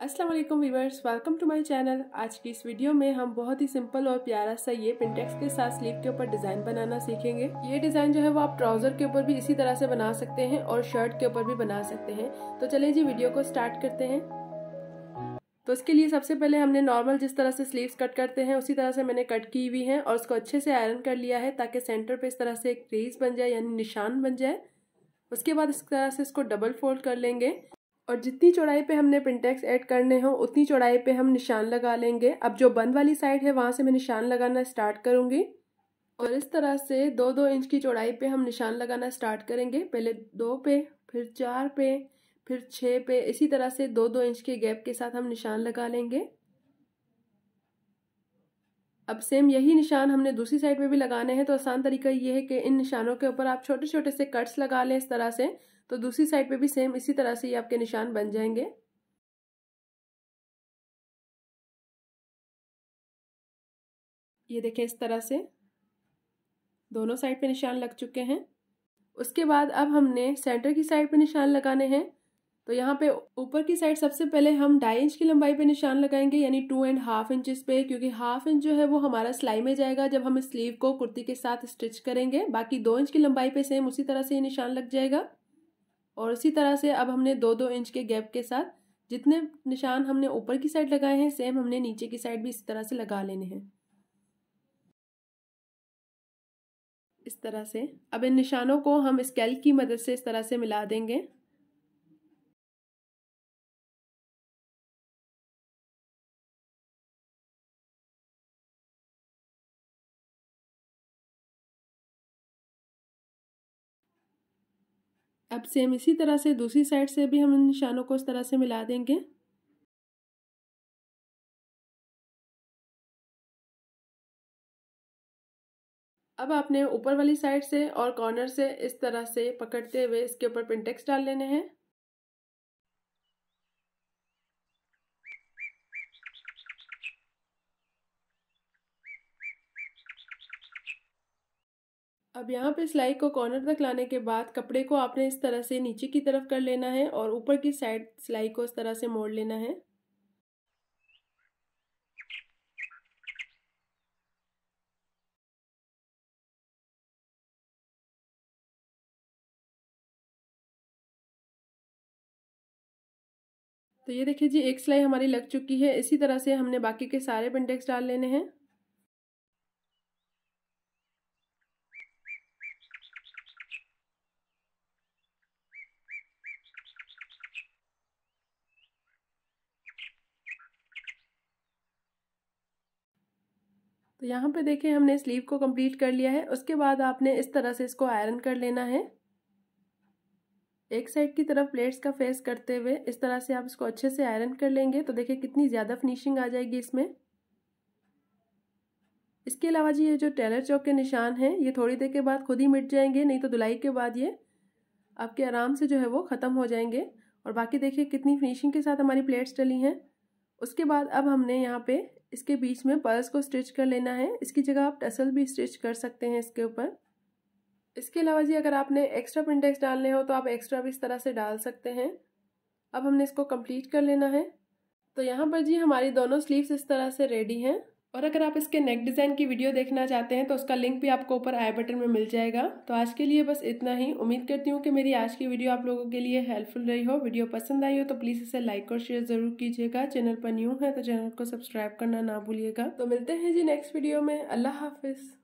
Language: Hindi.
अस्सलाम वालेकुम viewers welcome to my channel आज की इस वीडियो में हम बहुत ही सिंपल और प्यारा सा ये पिंटेक्स के साथ स्लीव के ऊपर डिजाइन बनाना सीखेंगे ये डिजाइन जो है वो आप ट्राउजर के ऊपर भी इसी तरह से बना सकते हैं और शर्ट के ऊपर भी बना सकते हैं तो चलिए जी वीडियो को स्टार्ट करते हैं तो इसके लिए सबसे पहले हमने नॉर्मल जिस तरह से स्लीव्स कट करते हैं उसी तरह से मैंने कट की हुई है और उसको अच्छे से आयरन कर लिया है ताकि सेंटर पे इस तरह से एक क्रीज बन जाए यानी निशान बन जाए उसके बाद इस तरह से इसको डबल फोल्ड कर लेंगे और जितनी चौड़ाई पे हमने पिंटेक्स ऐड करने हो उतनी चौड़ाई पे हम निशान लगा लेंगे अब जो बंद वाली साइड है वहाँ से मैं निशान लगाना स्टार्ट करूँगी और इस तरह से दो दो इंच की चौड़ाई पे हम निशान लगाना स्टार्ट करेंगे पहले दो पे फिर चार पे फिर छः पे इसी तरह से दो दो इंच के गैप के साथ हम निशान लगा लेंगे अब सेम यही निशान हमने दूसरी साइड में भी लगाने हैं तो आसान तरीका ये है कि इन निशानों के ऊपर आप छोटे छोटे से कट्स लगा लें इस तरह से तो दूसरी साइड पे भी सेम इसी तरह से ये आपके निशान बन जाएंगे ये देखें इस तरह से दोनों साइड पे निशान लग चुके हैं उसके बाद अब हमने सेंटर की साइड पे निशान लगाने हैं तो यहाँ पे ऊपर की साइड सबसे पहले हम ढाई इंच की लंबाई पे निशान लगाएंगे यानी टू एंड हाफ इंचज पे क्योंकि हाफ इंच जो है वो हमारा सिलाई में जाएगा जब हम स्लीव को कुर्ती के साथ स्टिच करेंगे बाकी दो इंच की लंबाई पे सेम उसी तरह से ये निशान लग जाएगा और इसी तरह से अब हमने दो दो इंच के गैप के साथ जितने निशान हमने ऊपर की साइड लगाए हैं सेम हमने नीचे की साइड भी इस तरह से लगा लेने हैं इस तरह से अब इन निशानों को हम स्केल की मदद से इस तरह से मिला देंगे अब सेम इसी तरह से दूसरी साइड से भी हम इन निशानों को इस तरह से मिला देंगे अब आपने ऊपर वाली साइड से और कॉर्नर से इस तरह से पकड़ते हुए इसके ऊपर पिंटेक्स डाल लेने हैं अब यहाँ पे सिलाई को कॉर्नर तक लाने के बाद कपड़े को आपने इस तरह से नीचे की तरफ कर लेना है और ऊपर की साइड सिलाई को इस तरह से मोड़ लेना है तो ये देखिए जी एक सिलाई हमारी लग चुकी है इसी तरह से हमने बाकी के सारे पिंडेक्स डाल लेने हैं यहाँ पे देखें हमने स्लीव को कंप्लीट कर लिया है उसके बाद आपने इस तरह से इसको आयरन कर लेना है एक साइड की तरफ प्लेट्स का फेस करते हुए इस तरह से आप इसको अच्छे से आयरन कर लेंगे तो देखिए कितनी ज़्यादा फिनिशिंग आ जाएगी इसमें इसके अलावा जी ये जो टेलर चौक के निशान हैं ये थोड़ी देर के बाद खुद ही मिट जाएंगे नहीं तो धुलाई के बाद ये आपके आराम से जो है वो ख़त्म हो जाएंगे और बाकी देखिए कितनी फिनिशिंग के साथ हमारी प्लेट्स डली हैं उसके बाद अब हमने यहाँ पे इसके बीच में पर्स को स्टिच कर लेना है इसकी जगह आप टसल भी स्टिच कर सकते हैं इसके ऊपर इसके अलावा जी अगर आपने एक्स्ट्रा प्रिंटेक्स डालने हो तो आप एक्स्ट्रा भी इस तरह से डाल सकते हैं अब हमने इसको कंप्लीट कर लेना है तो यहाँ पर जी हमारी दोनों स्लीव्स इस तरह से रेडी हैं और अगर आप इसके नेक डिज़ाइन की वीडियो देखना चाहते हैं तो उसका लिंक भी आपको ऊपर आई बटन में मिल जाएगा तो आज के लिए बस इतना ही उम्मीद करती हूँ कि मेरी आज की वीडियो आप लोगों के लिए हेल्पफुल रही हो वीडियो पसंद आई हो तो प्लीज़ इसे लाइक और शेयर ज़रूर कीजिएगा चैनल पर न्यू है तो चैनल को सब्सक्राइब करना ना भूलिएगा तो मिलते हैं जी नेक्स्ट वीडियो में अल्लाह हाफिज़